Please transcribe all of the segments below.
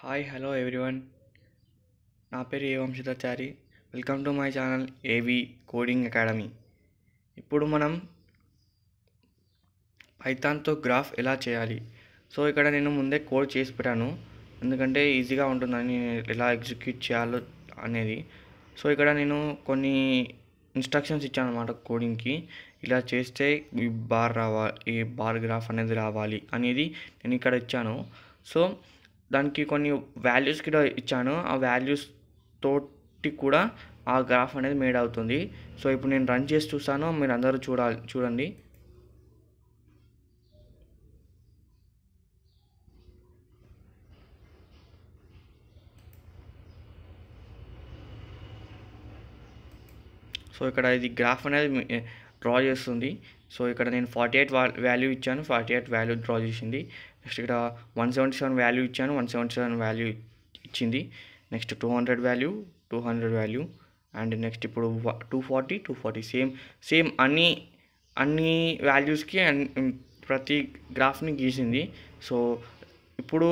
hi hello everyone నా పేరు A వంశీతాచారి welcome to my channel A V coding academy ఇప్పుడు మనం పైథాన్తో గ్రాఫ్ ఎలా చేయాలి సో ఇక్కడ నేను ముందే కోడ్ చేసి పెట్టాను ఎందుకంటే ఈజీగా ఉంటుందని ఎలా ఎగ్జిక్యూట్ చేయాలో అనేది సో ఇక్కడ నేను కొన్ని ఇన్స్ట్రక్షన్స్ ఇచ్చాను అనమాట కోడింగ్కి ఇలా చేస్తే ఈ బార్ రావాలి ఈ బార్ గ్రాఫ్ అనేది రావాలి అనేది నేను ఇక్కడ ఇచ్చాను సో దానికి కొన్ని వాల్యూస్ కూడా ఇచ్చాను ఆ వాల్యూస్ తోటి కూడా ఆ గ్రాఫ్ అనేది మేడ్ అవుతుంది సో ఇప్పుడు నేను రన్ చేసి చూస్తాను మీరు అందరూ చూడాలి చూడండి సో ఇక్కడ ఇది గ్రాఫ్ అనేది డ్రా చేస్తుంది సో ఇక్కడ నేను ఫార్టీ ఎయిట్ వాల్యూ ఇచ్చాను ఫార్టీ ఎయిట్ వాల్యూ డ్రా చేసింది నెక్స్ట్ ఇక్కడ వన్ సెవెంటీ సెవెన్ వాల్యూ ఇచ్చాను వన్ సెవెంటీ సెవెన్ వాల్యూ ఇచ్చింది next two hundred value two hundred value and next ఇప్పుడు two forty two forty same same అన్ని అన్ని వాల్యూస్కి ప్రతి గ్రాఫ్ని గీసింది so ఇప్పుడు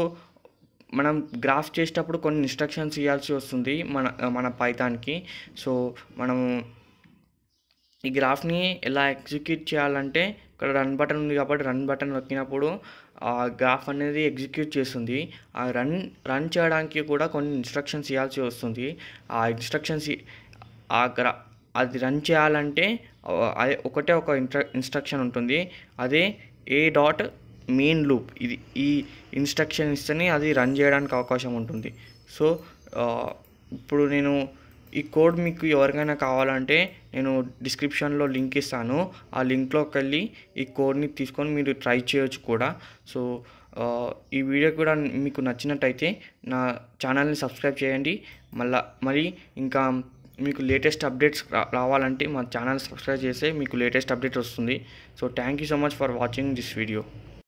మనం గ్రాఫ్ చేసేటప్పుడు కొన్ని ఇన్స్ట్రక్షన్స్ ఇవ్వాల్సి వస్తుంది మన మన పైతాన్కి సో మనము ఈ గ్రాఫ్ని ఎలా ఎగ్జిక్యూట్ చేయాలంటే ఇక్కడ రన్ బటన్ ఉంది కాబట్టి రన్ బటన్ నొక్కినప్పుడు ఆ గ్రాఫ్ అనేది ఎగ్జిక్యూట్ చేస్తుంది ఆ రన్ రన్ చేయడానికి కూడా కొన్ని ఇన్స్ట్రక్షన్స్ ఇవ్వాల్సి వస్తుంది ఆ ఇన్స్ట్రక్షన్స్ ఆ గ్రా అది రన్ చేయాలంటే అదే ఒకటే ఒక ఇన్స్ట్రక్షన్ ఉంటుంది అదే ఏ డాట్ మెయిన్ లూప్ ఇది ఈ ఇన్స్ట్రక్షన్ ఇస్తేనే అది రన్ చేయడానికి అవకాశం ఉంటుంది సో ఇప్పుడు నేను ఈ కోడ్ మీకు ఎవరికైనా కావాలంటే నేను డిస్క్రిప్షన్లో లింక్ ఇస్తాను ఆ లింక్లోకి వెళ్ళి ఈ కోడ్ని తీసుకొని మీరు ట్రై చేయొచ్చు కూడా సో ఈ వీడియో కూడా మీకు నచ్చినట్టయితే నా ఛానల్ని సబ్స్క్రైబ్ చేయండి మళ్ళా మరి ఇంకా మీకు లేటెస్ట్ అప్డేట్స్ రావాలంటే మా ఛానల్ సబ్స్క్రైబ్ చేస్తే మీకు లేటెస్ట్ అప్డేట్ వస్తుంది so thank you so much for watching this video